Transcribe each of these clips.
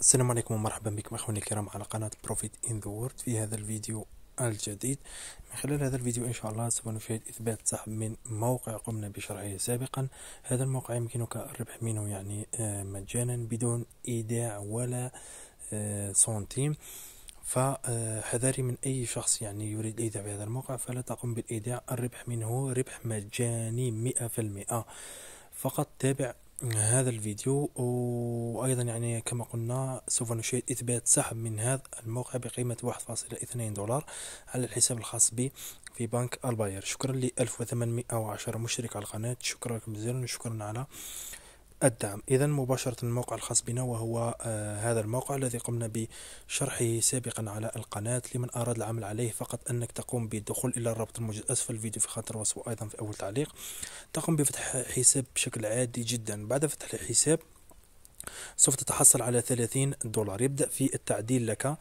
السلام عليكم ومرحبا بكم اخواني الكرام على قناة بروفيت ان ذا وورد في هذا الفيديو الجديد من خلال هذا الفيديو إن شاء الله سوف نشاهد إثبات سحب من موقع قمنا بشرحه سابقا هذا الموقع يمكنك الربح منه يعني آه، مجانا بدون إيداع ولا آه، سنتيم فحذاري من أي شخص يعني يريد الإيداع بهذا الموقع فلا تقم بالإيداع الربح منه ربح مجاني مئة في المئة فقط تابع هذا الفيديو وأيضا يعني كما قلنا سوف نشاهد إثبات سحب من هذا الموقع بقيمة 1.2 دولار على الحساب الخاص بي في بنك الباير شكرا ل 1810 مشترك على القناة شكرا لكم جزيلا وشكرا على الدعم إذا مباشرة الموقع الخاص بنا وهو آه هذا الموقع الذي قمنا بشرحه سابقا على القناة لمن أراد العمل عليه فقط أنك تقوم بالدخول إلى الرابط الموجود أسفل الفيديو في خاطر الوصف وأيضا في أول تعليق تقوم بفتح حساب بشكل عادي جدا بعد فتح الحساب سوف تتحصل على 30 دولار يبدأ في التعديل لك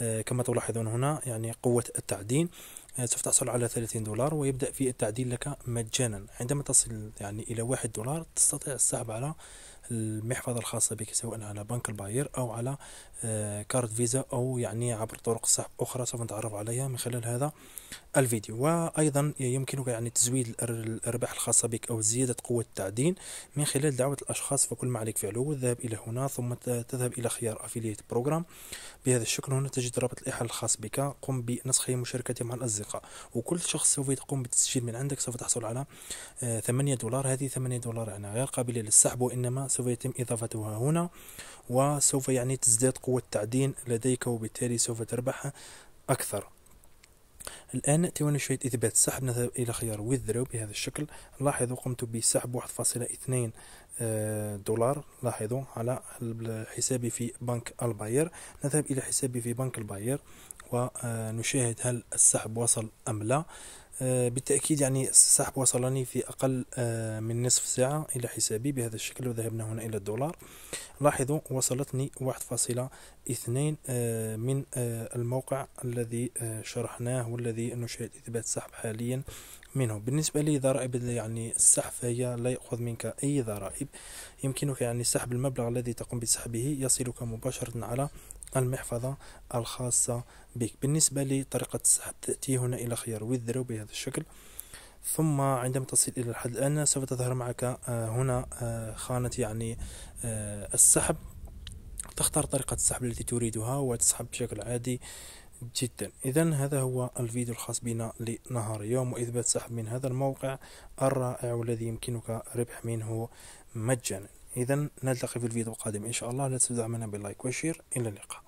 آه كما تلاحظون هنا يعني قوة التعديل سوف تحصل على 30 دولار ويبدأ في التعديل لك مجانا عندما تصل يعني إلى واحد دولار تستطيع السحب على المحفظة الخاصة بك سواء على بنك الباير أو على آه، كارت فيزا أو يعني عبر طرق أخرى سوف نتعرف عليها من خلال هذا الفيديو وأيضا يمكنك يعني تزويد الأرباح الخاصة بك أو زيادة قوة التعدين من خلال دعوة الأشخاص فكل ما عليك فعله الذهاب إلى هنا ثم تذهب إلى خيار أفيليت بروجرام بهذا الشكل هنا تجد رابط الإحالة الخاص بك قم بنسخه مشاركته مع الأصدقاء وكل شخص سوف يقوم بالتسجيل من عندك سوف تحصل على 8 آه، دولار هذه 8 دولار يعني غير قابلة للسحب وإنما سوف يتم إضافتها هنا وسوف يعني تزداد قوة التعدين لديك وبالتالي سوف تربح أكثر الآن نأتي ونشاهد إثبات السحب نذهب إلى خيار withdraw بهذا الشكل لاحظوا قمت بسحب 1.2 آه، دولار لاحظوا على حسابي في بنك الباير نذهب إلى حسابي في بنك الباير ونشاهد هل السحب وصل أم لا آه، بالتأكيد يعني السحب وصلني في أقل آه، من نصف ساعة إلى حسابي بهذا الشكل وذهبنا هنا إلى الدولار لاحظوا وصلتني 1.2 آه، من الموقع الذي شرحناه والذي نشاهد إثبات سحب حاليا منه بالنسبة لي ضرائب يعني السحب فهي لا يأخذ منك أي ضرائب يمكنك يعني سحب المبلغ الذي تقوم بسحبه يصلك مباشرة على المحفظة الخاصة بك بالنسبة لطريقة السحب تأتي هنا إلى خيار وذرو بهذا بهذا الشكل ثم عندما تصل إلى الحد الان سوف تظهر معك آه، هنا آه، خانة يعني آه، السحب تختار طريقة السحب التي تريدها وتسحب بشكل عادي جدا إذا هذا هو الفيديو الخاص بنا لنهار اليوم وإثبات سحب من هذا الموقع الرائع والذي يمكنك ربح منه مجانا إذا نلتقي في الفيديو القادم إن شاء الله لا تنسوا دعمنا باللايك والشير إلى اللقاء